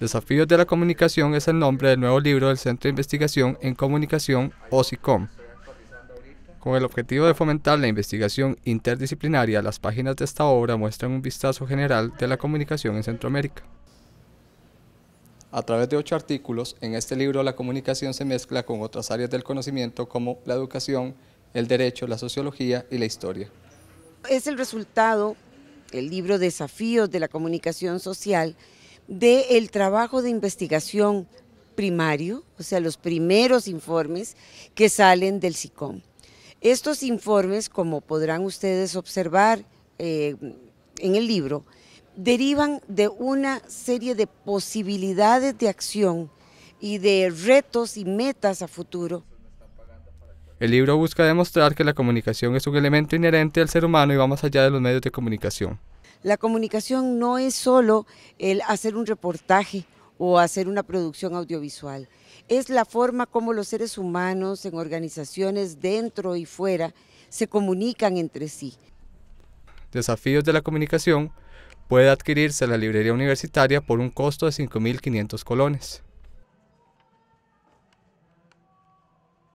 Desafíos de la Comunicación es el nombre del nuevo libro del Centro de Investigación en Comunicación, OSICOM. Con el objetivo de fomentar la investigación interdisciplinaria, las páginas de esta obra muestran un vistazo general de la comunicación en Centroamérica. A través de ocho artículos, en este libro la comunicación se mezcla con otras áreas del conocimiento como la educación, el derecho, la sociología y la historia. Es el resultado, el libro Desafíos de la Comunicación Social, del el trabajo de investigación primario, o sea, los primeros informes que salen del SICOM. Estos informes, como podrán ustedes observar eh, en el libro, derivan de una serie de posibilidades de acción y de retos y metas a futuro. El libro busca demostrar que la comunicación es un elemento inherente al ser humano y vamos allá de los medios de comunicación. La comunicación no es solo el hacer un reportaje o hacer una producción audiovisual, es la forma como los seres humanos en organizaciones dentro y fuera se comunican entre sí. Desafíos de la comunicación puede adquirirse la librería universitaria por un costo de 5.500 colones.